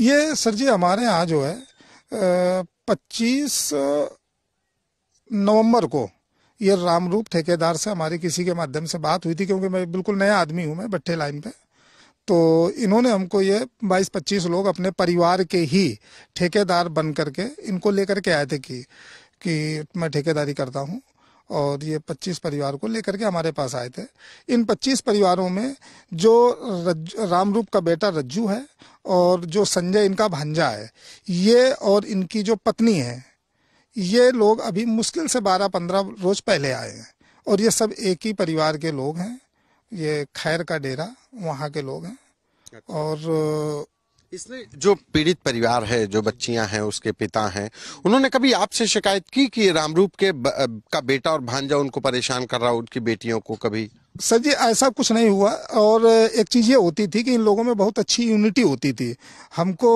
ये सर जी हमारे यहाँ जो है पच्चीस नवंबर को ये रामरूप ठेकेदार से हमारी किसी के माध्यम से बात हुई थी क्योंकि मैं बिल्कुल नया आदमी हूँ मैं भट्ठे लाइन पे तो इन्होंने हमको ये 22-25 लोग अपने परिवार के ही ठेकेदार बन करके इनको लेकर के आए थे कि कि मैं ठेकेदारी करता हूँ और ये 25 परिवार को लेकर के हमारे पास आए थे इन 25 परिवारों में जो राम रामरूप का बेटा रज्जू है और जो संजय इनका भांजा है ये और इनकी जो पत्नी है ये लोग अभी मुश्किल से 12-15 रोज पहले आए हैं और ये सब एक ही परिवार के लोग हैं ये खैर का डेरा वहाँ के लोग हैं अच्छा। और इसने जो पीड़ित परिवार है जो बच्चियां हैं उसके पिता हैं उन्होंने कभी आपसे शिकायत की कि रामरूप के ब, का बेटा और भांजा उनको परेशान कर रहा उनकी बेटियों को कभी सर जी ऐसा कुछ नहीं हुआ और एक चीज़ ये होती थी कि इन लोगों में बहुत अच्छी यूनिटी होती थी हमको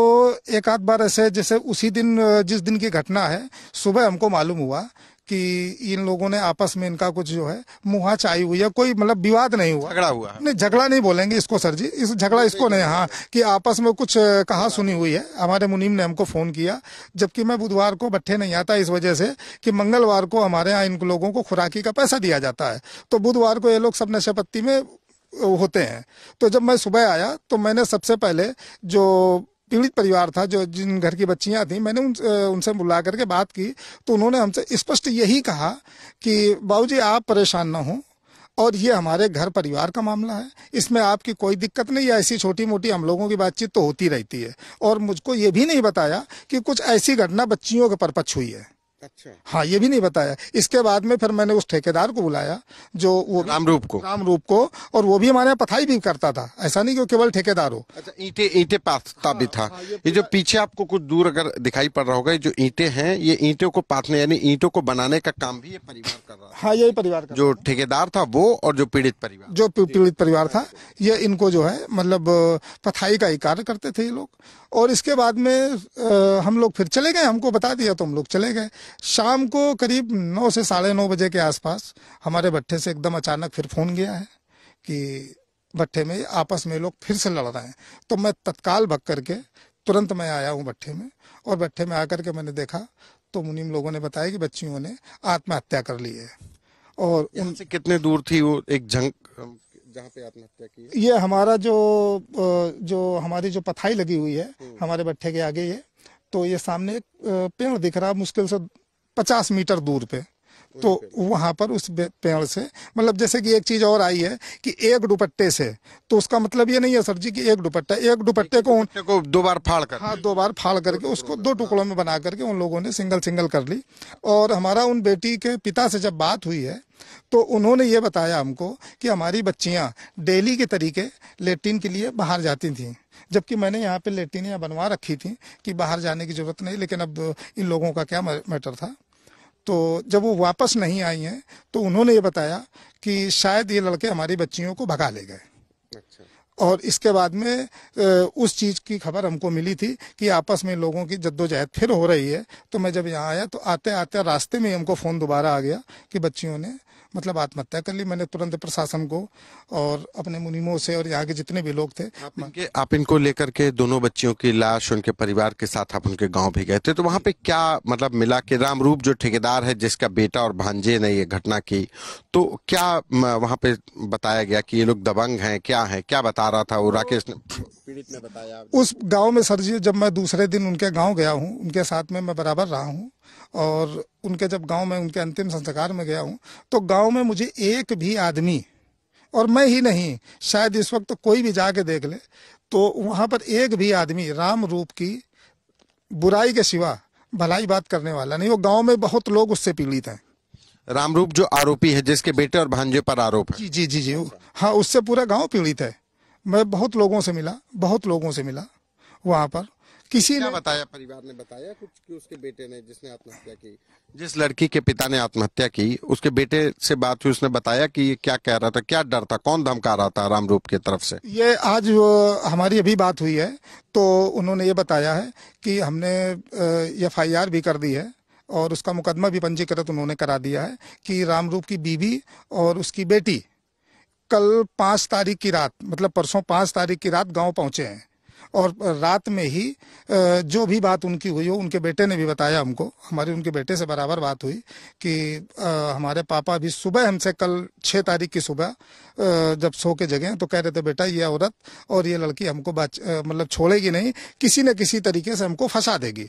एक आध बार ऐसे जैसे उसी दिन जिस दिन की घटना है सुबह हमको मालूम हुआ कि इन लोगों ने आपस में इनका कुछ जो है मुहा चाई हुई है कोई मतलब विवाद नहीं हुआ झगड़ा हुआ नहीं झगड़ा नहीं बोलेंगे इसको सर जी इस झगड़ा इसको नहीं हाँ कि आपस में कुछ कहा सुनी हुई है हमारे मुनीम ने हमको फ़ोन किया जबकि मैं बुधवार को बट्ठे नहीं आता इस वजह से कि मंगलवार को हमारे यहाँ इन लोगों को खुराकी का पैसा दिया जाता है तो बुधवार को ये लोग सब नशे पत्ती में होते हैं तो जब मैं सुबह आया तो मैंने सबसे पहले जो पीड़ित परिवार था जो जिन घर की बच्चियाँ थीं मैंने उन, उनसे बुला करके बात की तो उन्होंने हमसे स्पष्ट यही कहा कि जी आप परेशान ना हों और ये हमारे घर परिवार का मामला है इसमें आपकी कोई दिक्कत नहीं या ऐसी छोटी मोटी हम लोगों की बातचीत तो होती रहती है और मुझको ये भी नहीं बताया कि कुछ ऐसी घटना बच्चियों के परपक्ष हुई है अच्छा हाँ ये भी नहीं बताया इसके बाद में फिर मैंने उस ठेकेदार को बुलाया जो वो राम रूप को राम रूप को और वो भी हमारे यहाँ पथाई भी करता था ऐसा नहीं कि केवल ठेकेदार हो अच्छा ईटे ईटे पाथता हाँ, भी था हाँ, ये, ये जो पीछे आपको कुछ दूर अगर दिखाई पड़ रहा होगा जो ईटे हैं ये ईटों को पाथने यानी ईटों को बनाने का काम भी ये परिवार कर रहा हाँ यही परिवार जो ठेकेदार था वो और जो पीड़ित परिवार जो पीड़ित परिवार था ये इनको जो है मतलब पथाई का ही कार्य करते थे ये लोग और इसके बाद में आ, हम लोग फिर चले गए हमको बता दिया तो हम लोग चले गए शाम को करीब नौ से साढ़े नौ बजे के आसपास हमारे भट्ठे से एकदम अचानक फिर फोन गया है कि भट्ठे में आपस में लोग फिर से लड़ रहे हैं तो मैं तत्काल भग करके तुरंत मैं आया हूँ भट्ठे में और भट्ठे में आकर के मैंने देखा तो मुनीम लोगों ने बताया कि बच्चियों ने आत्महत्या कर ली है और उनसे कितने दूर थी वो एक जंग जहाँ पे आत्महत्या की ये हमारा जो जो हमारी जो पथाई लगी हुई है हम्म। हमारे भट्ठे के आगे ये तो ये सामने एक पेड़ दिख रहा मुश्किल से पचास मीटर दूर पे तो वहाँ पर उस पेड़ से मतलब जैसे कि एक चीज और आई है कि एक दुपट्टे से तो उसका मतलब ये नहीं है सर जी कि एक दुपट्टा एक दुपट्टे को उन को दो बार फाड़ कर हाँ दो बार फाड़ करके उसको दो टुकड़ों में बना करके उन लोगों ने सिंगल सिंगल कर ली और हमारा उन बेटी के पिता से जब बात हुई है तो उन्होंने ये बताया हमको कि हमारी बच्चियाँ डेली के तरीके लेटिन के लिए बाहर जाती थीं जबकि मैंने यहाँ पे या बनवा रखी थी कि बाहर जाने की ज़रूरत नहीं लेकिन अब इन लोगों का क्या मैटर था तो जब वो वापस नहीं आई हैं तो उन्होंने ये बताया कि शायद ये लड़के हमारी बच्चियों को भगा ले गए अच्छा। और इसके बाद में उस चीज़ की खबर हमको मिली थी कि आपस में लोगों की जद्दोजहद फिर हो रही है तो मैं जब यहाँ आया तो आते आते रास्ते में हमको फ़ोन दोबारा आ गया कि बच्चियों ने मतलब आत्महत्या कर ली मैंने तुरंत प्रशासन को और अपने मुनिमों से और यहाँ के जितने भी लोग थे आप, इनके, आप इनको लेकर के दोनों बच्चियों की लाश उनके परिवार के साथ आप उनके गाँव भी गए थे तो वहाँ पे क्या मतलब मिला कि रूप जो ठेकेदार है जिसका बेटा और भांजे ने ये घटना की तो क्या वहाँ पे बताया गया कि ये लोग दबंग हैं क्या है क्या बता रहा था वो राकेश ने पीड़ित ने बताया उस गाँव में सर जी जब मैं दूसरे दिन उनके गाँव गया हूँ उनके साथ में मैं बराबर रहा हूँ और उनके जब गांव में उनके अंतिम संस्कार में गया हूँ तो गांव में मुझे एक भी आदमी और मैं ही नहीं शायद इस वक्त कोई भी जाके देख ले तो वहाँ पर एक भी आदमी राम रूप की बुराई के सिवा भलाई बात करने वाला नहीं वो गांव में बहुत लोग उससे पीड़ित हैं राम रूप जो आरोपी है जिसके बेटे और भांजे पर आरोप है जी जी जी जी हाँ उससे पूरा गांव पीड़ित है मैं बहुत लोगों से मिला बहुत लोगों से मिला वहाँ पर किसी ने बताया परिवार ने बताया कुछ कि उसके बेटे ने जिसने आत्महत्या की जिस लड़की के पिता ने आत्महत्या की उसके बेटे से बात हुई उसने बताया कि ये क्या कह रहा था क्या डर था कौन धमका रहा था राम रूप की तरफ से ये आज हमारी अभी बात हुई है तो उन्होंने ये बताया है कि हमने एफ भी कर दी है और उसका मुकदमा भी पंजीकृत उन्होंने करा दिया है कि राम रूप की बीवी और उसकी बेटी कल पाँच तारीख की रात मतलब परसों पाँच तारीख की रात गांव पहुंचे हैं और रात में ही जो भी बात उनकी हुई हो उनके बेटे ने भी बताया हमको हमारी उनके बेटे से बराबर बात हुई कि हमारे पापा भी सुबह हमसे कल छः तारीख की सुबह जब सो के जगह तो कह रहे थे बेटा ये औरत और ये लड़की हमको मतलब छोड़ेगी नहीं किसी न किसी तरीके से हमको फंसा देगी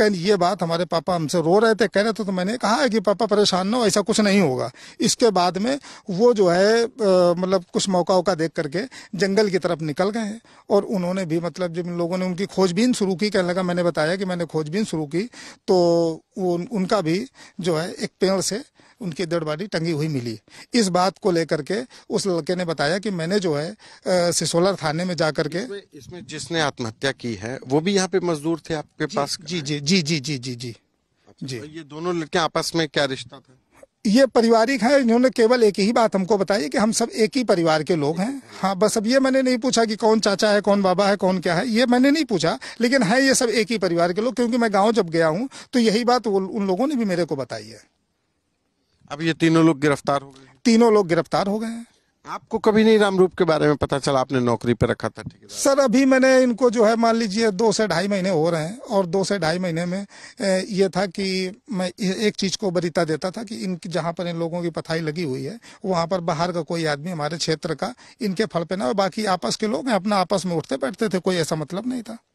कह ये बात हमारे पापा हमसे रो रहे थे कह रहे थे तो मैंने कहा है कि पापा परेशान ना हो ऐसा कुछ नहीं होगा इसके बाद में वो जो है मतलब कुछ मौका वौका देख करके जंगल की तरफ निकल गए और उन्होंने भी मतलब जब इन लोगों ने उनकी खोजबीन शुरू की कहने लगा मैंने बताया कि मैंने खोजबीन शुरू की तो वो उनका भी जो है एक पेड़ से उनकी डेड बॉडी टंगी हुई मिली इस बात को लेकर के उस लड़के ने बताया कि मैंने जो है सिसोलर थाने में जा करके इसमें, जिसने आत्महत्या की है वो भी यहाँ पे मजदूर थे आपके जी, पास जी जी जी जी जी जी जी अच्छा, जी तो ये दोनों लड़के आपस में क्या रिश्ता था ये पारिवारिक है इन्होंने केवल एक ही बात हमको बताई कि हम सब एक ही परिवार के लोग हैं हाँ बस अब ये मैंने नहीं पूछा कि कौन चाचा है कौन बाबा है कौन क्या है ये मैंने नहीं पूछा लेकिन है ये सब एक ही परिवार के लोग क्योंकि मैं गांव जब गया हूँ तो यही बात उन लोगों ने भी मेरे को बताई है अब ये तीनों लोग गिरफ्तार हो गए तीनों लोग गिरफ्तार हो गए हैं आपको कभी नहीं राम रूप के बारे में पता चला आपने नौकरी पे रखा था ठीक है सर अभी मैंने इनको जो है मान लीजिए दो से ढाई महीने हो रहे हैं और दो से ढाई महीने में ये था कि मैं एक चीज को बरीता देता था कि इन जहाँ पर इन लोगों की पथाई लगी हुई है वहाँ पर बाहर का कोई आदमी हमारे क्षेत्र का इनके फल पे ना बाकी आपस के लोग अपना आपस में उठते बैठते थे कोई ऐसा मतलब नहीं था